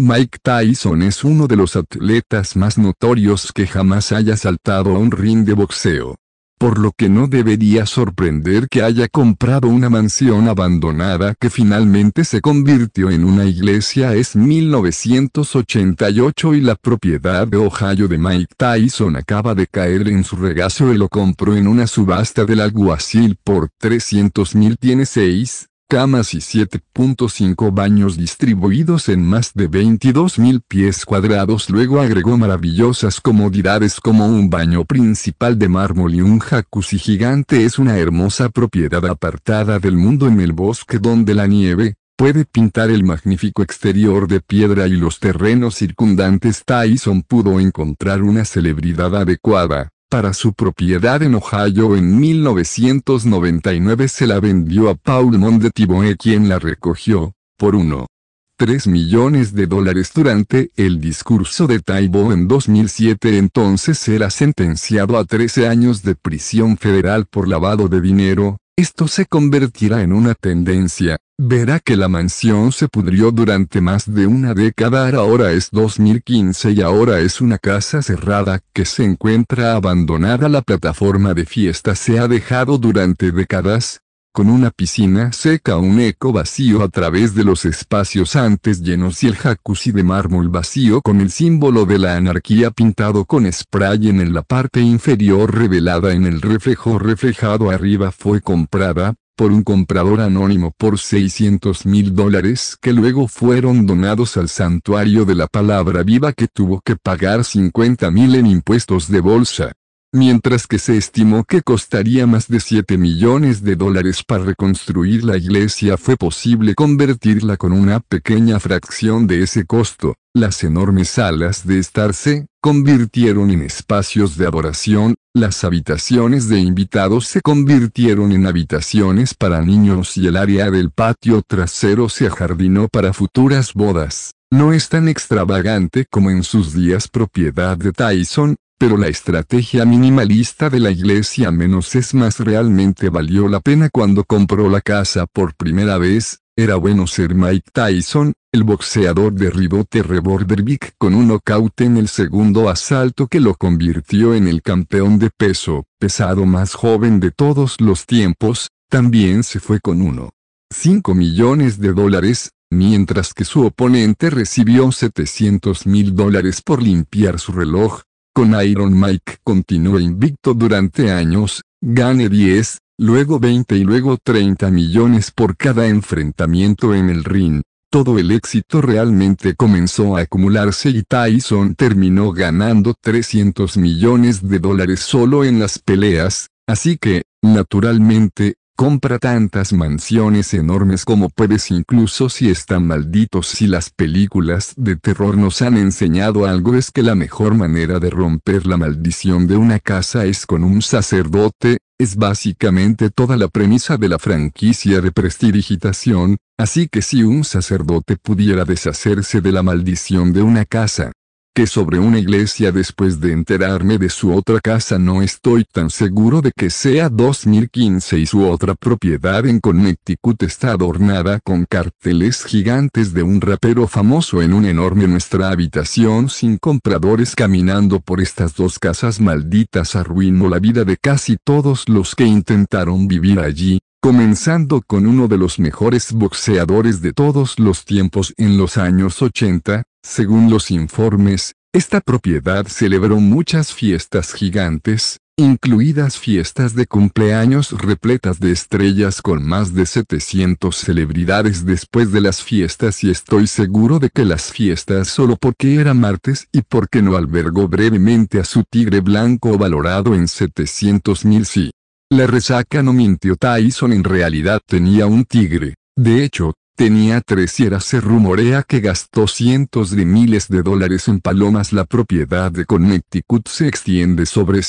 Mike Tyson es uno de los atletas más notorios que jamás haya saltado a un ring de boxeo. Por lo que no debería sorprender que haya comprado una mansión abandonada que finalmente se convirtió en una iglesia es 1988 y la propiedad de Ohio de Mike Tyson acaba de caer en su regazo y lo compró en una subasta del alguacil por 300 mil tiene seis? camas y 7.5 baños distribuidos en más de 22.000 pies cuadrados. Luego agregó maravillosas comodidades como un baño principal de mármol y un jacuzzi gigante. Es una hermosa propiedad apartada del mundo en el bosque donde la nieve, puede pintar el magnífico exterior de piedra y los terrenos circundantes. Tyson pudo encontrar una celebridad adecuada, para su propiedad en Ohio en 1999 se la vendió a Paul Mondetiboe quien la recogió, por 1.3 millones de dólares durante el discurso de Taibo en 2007 entonces era sentenciado a 13 años de prisión federal por lavado de dinero, esto se convertirá en una tendencia, Verá que la mansión se pudrió durante más de una década, ahora es 2015 y ahora es una casa cerrada que se encuentra abandonada. La plataforma de fiesta se ha dejado durante décadas, con una piscina seca, un eco vacío a través de los espacios antes llenos y el jacuzzi de mármol vacío con el símbolo de la anarquía pintado con spray en la parte inferior revelada en el reflejo reflejado arriba fue comprada, por un comprador anónimo por 600 mil dólares que luego fueron donados al santuario de la palabra viva que tuvo que pagar 50 mil en impuestos de bolsa mientras que se estimó que costaría más de 7 millones de dólares para reconstruir la iglesia fue posible convertirla con una pequeña fracción de ese costo. Las enormes salas de estar se convirtieron en espacios de adoración, las habitaciones de invitados se convirtieron en habitaciones para niños y el área del patio trasero se ajardinó para futuras bodas. No es tan extravagante como en sus días propiedad de Tyson, pero la estrategia minimalista de la iglesia menos es más realmente valió la pena cuando compró la casa por primera vez, era bueno ser Mike Tyson, el boxeador Ribote Reborder Vic con un nocaut en el segundo asalto que lo convirtió en el campeón de peso, pesado más joven de todos los tiempos, también se fue con uno. 5 millones de dólares, mientras que su oponente recibió 700 mil dólares por limpiar su reloj, con Iron Mike continuó invicto durante años, gane 10, luego 20 y luego 30 millones por cada enfrentamiento en el ring. Todo el éxito realmente comenzó a acumularse y Tyson terminó ganando 300 millones de dólares solo en las peleas, así que, naturalmente, Compra tantas mansiones enormes como puedes incluso si están malditos. Si las películas de terror nos han enseñado algo es que la mejor manera de romper la maldición de una casa es con un sacerdote, es básicamente toda la premisa de la franquicia de prestidigitación, así que si un sacerdote pudiera deshacerse de la maldición de una casa, que sobre una iglesia después de enterarme de su otra casa no estoy tan seguro de que sea 2015 y su otra propiedad en Connecticut está adornada con carteles gigantes de un rapero famoso en un enorme nuestra habitación sin compradores caminando por estas dos casas malditas arruinó la vida de casi todos los que intentaron vivir allí, comenzando con uno de los mejores boxeadores de todos los tiempos en los años 80, según los informes, esta propiedad celebró muchas fiestas gigantes, incluidas fiestas de cumpleaños repletas de estrellas con más de 700 celebridades después de las fiestas y estoy seguro de que las fiestas solo porque era martes y porque no albergó brevemente a su tigre blanco valorado en 700 mil sí. La resaca no mintió Tyson en realidad tenía un tigre. De hecho, Tenía tres y era se rumorea que gastó cientos de miles de dólares en palomas. La propiedad de Connecticut se extiende sobre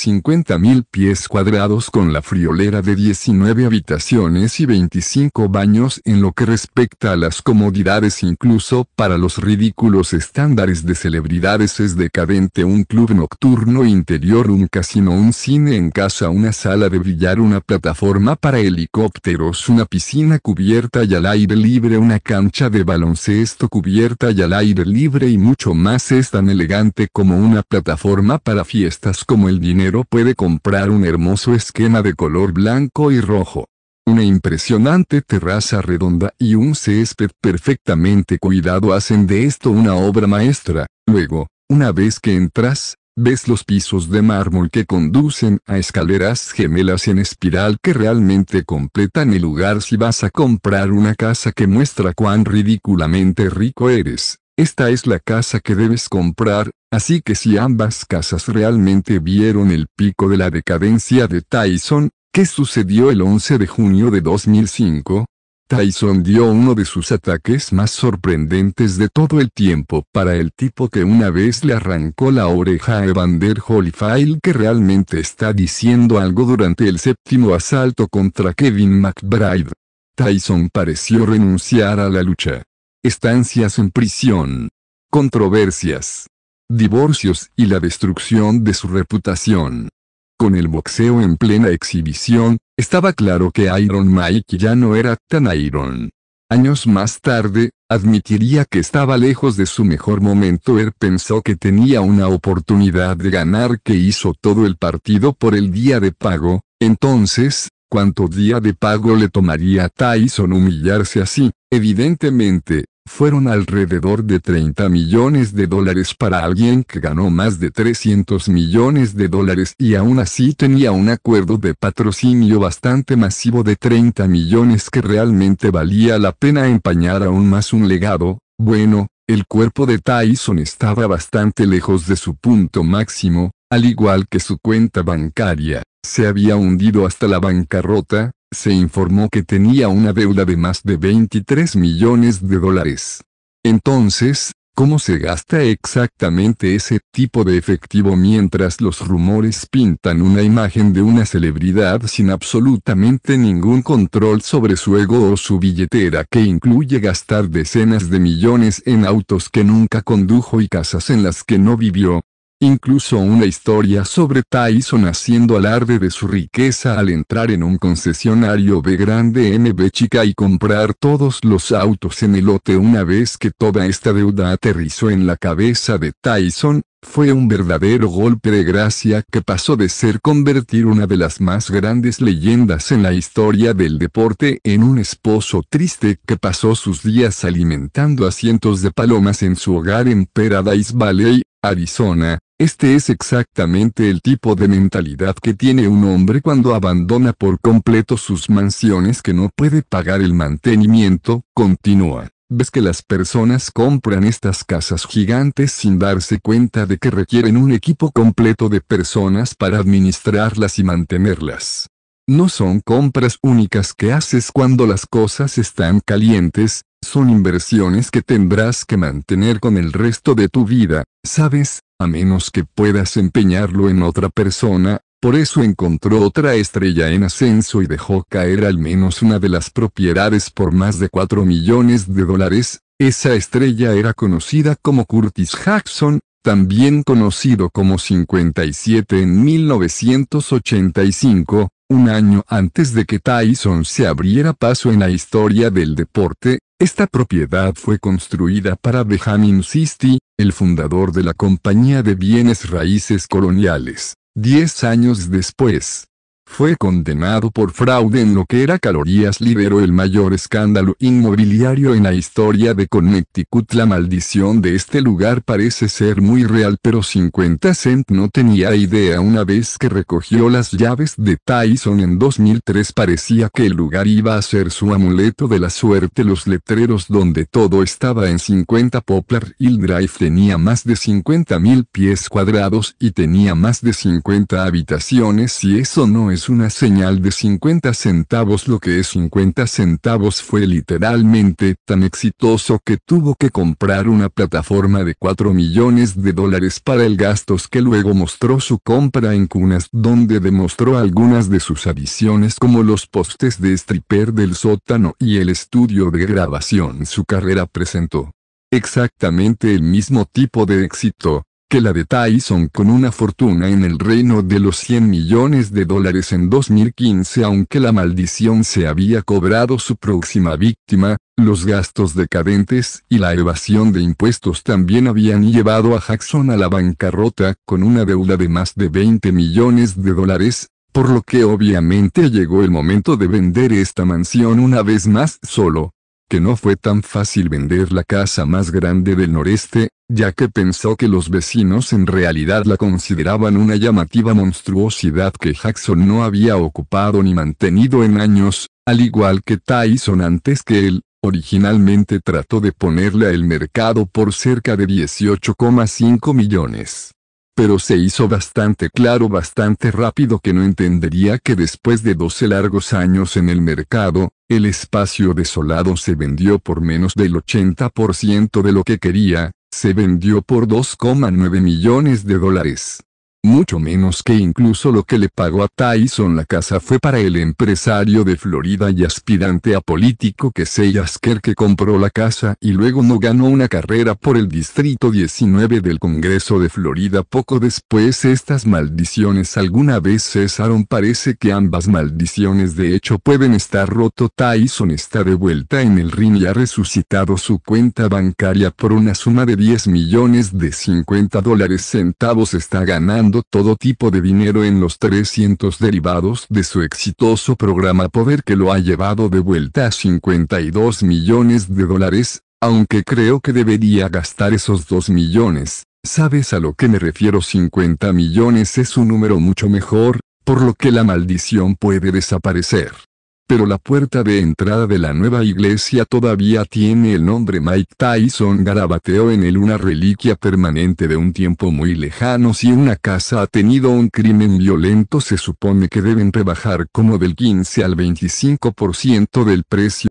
mil pies cuadrados con la friolera de 19 habitaciones y 25 baños en lo que respecta a las comodidades incluso para los ridículos estándares de celebridades es decadente un club nocturno interior un casino un cine en casa una sala de brillar una plataforma para helicópteros una piscina cubierta y al aire libre una cancha de baloncesto cubierta y al aire libre y mucho más es tan elegante como una plataforma para fiestas como el dinero puede comprar un hermoso esquema de color blanco y rojo. Una impresionante terraza redonda y un césped perfectamente cuidado hacen de esto una obra maestra. Luego, una vez que entras, ves los pisos de mármol que conducen a escaleras gemelas en espiral que realmente completan el lugar si vas a comprar una casa que muestra cuán ridículamente rico eres. Esta es la casa que debes comprar, así que si ambas casas realmente vieron el pico de la decadencia de Tyson, ¿qué sucedió el 11 de junio de 2005, Tyson dio uno de sus ataques más sorprendentes de todo el tiempo para el tipo que una vez le arrancó la oreja a Evander Holyfield que realmente está diciendo algo durante el séptimo asalto contra Kevin McBride. Tyson pareció renunciar a la lucha. Estancias en prisión. Controversias. Divorcios y la destrucción de su reputación. Con el boxeo en plena exhibición, estaba claro que Iron Mike ya no era tan Iron. Años más tarde, admitiría que estaba lejos de su mejor momento. Él pensó que tenía una oportunidad de ganar que hizo todo el partido por el día de pago, entonces, ¿cuánto día de pago le tomaría a Tyson humillarse así? Evidentemente, fueron alrededor de 30 millones de dólares para alguien que ganó más de 300 millones de dólares y aún así tenía un acuerdo de patrocinio bastante masivo de 30 millones que realmente valía la pena empañar aún más un legado, bueno, el cuerpo de Tyson estaba bastante lejos de su punto máximo, al igual que su cuenta bancaria, se había hundido hasta la bancarrota, se informó que tenía una deuda de más de 23 millones de dólares. Entonces, ¿cómo se gasta exactamente ese tipo de efectivo mientras los rumores pintan una imagen de una celebridad sin absolutamente ningún control sobre su ego o su billetera que incluye gastar decenas de millones en autos que nunca condujo y casas en las que no vivió? Incluso una historia sobre Tyson haciendo alarde de su riqueza al entrar en un concesionario B grande NB chica y comprar todos los autos en el lote una vez que toda esta deuda aterrizó en la cabeza de Tyson, fue un verdadero golpe de gracia que pasó de ser convertir una de las más grandes leyendas en la historia del deporte en un esposo triste que pasó sus días alimentando a cientos de palomas en su hogar en Paradise Valley, Arizona, este es exactamente el tipo de mentalidad que tiene un hombre cuando abandona por completo sus mansiones que no puede pagar el mantenimiento, continúa. Ves que las personas compran estas casas gigantes sin darse cuenta de que requieren un equipo completo de personas para administrarlas y mantenerlas. No son compras únicas que haces cuando las cosas están calientes, son inversiones que tendrás que mantener con el resto de tu vida, ¿sabes? a menos que puedas empeñarlo en otra persona, por eso encontró otra estrella en ascenso y dejó caer al menos una de las propiedades por más de 4 millones de dólares, esa estrella era conocida como Curtis Jackson, también conocido como 57 en 1985, un año antes de que Tyson se abriera paso en la historia del deporte, esta propiedad fue construida para Benjamin Sisti, el fundador de la Compañía de Bienes Raíces Coloniales. Diez años después, fue condenado por fraude en lo que era calorías liberó el mayor escándalo inmobiliario en la historia de Connecticut. La maldición de este lugar parece ser muy real pero 50 Cent no tenía idea una vez que recogió las llaves de Tyson en 2003 parecía que el lugar iba a ser su amuleto de la suerte los letreros donde todo estaba en 50 Poplar Hill Drive tenía más de 50 mil pies cuadrados y tenía más de 50 habitaciones y eso no es una señal de 50 centavos. Lo que es 50 centavos fue literalmente tan exitoso que tuvo que comprar una plataforma de 4 millones de dólares para el gastos que luego mostró su compra en cunas donde demostró algunas de sus adiciones como los postes de stripper del sótano y el estudio de grabación. Su carrera presentó exactamente el mismo tipo de éxito, que la de Tyson con una fortuna en el reino de los 100 millones de dólares en 2015 aunque la maldición se había cobrado su próxima víctima, los gastos decadentes y la evasión de impuestos también habían llevado a Jackson a la bancarrota con una deuda de más de 20 millones de dólares, por lo que obviamente llegó el momento de vender esta mansión una vez más solo que no fue tan fácil vender la casa más grande del noreste, ya que pensó que los vecinos en realidad la consideraban una llamativa monstruosidad que Jackson no había ocupado ni mantenido en años, al igual que Tyson antes que él, originalmente trató de ponerle al mercado por cerca de 18,5 millones. Pero se hizo bastante claro bastante rápido que no entendería que después de 12 largos años en el mercado, el espacio desolado se vendió por menos del 80% de lo que quería, se vendió por 2,9 millones de dólares mucho menos que incluso lo que le pagó a Tyson la casa fue para el empresario de Florida y aspirante a político que se Asker que compró la casa y luego no ganó una carrera por el Distrito 19 del Congreso de Florida poco después estas maldiciones alguna vez cesaron parece que ambas maldiciones de hecho pueden estar roto Tyson está de vuelta en el ring y ha resucitado su cuenta bancaria por una suma de 10 millones de 50 dólares centavos está ganando todo tipo de dinero en los 300 derivados de su exitoso programa Poder que lo ha llevado de vuelta a 52 millones de dólares, aunque creo que debería gastar esos 2 millones. ¿Sabes a lo que me refiero? 50 millones es un número mucho mejor, por lo que la maldición puede desaparecer pero la puerta de entrada de la nueva iglesia todavía tiene el nombre Mike Tyson Garabateo en él una reliquia permanente de un tiempo muy lejano si una casa ha tenido un crimen violento se supone que deben rebajar como del 15 al 25% del precio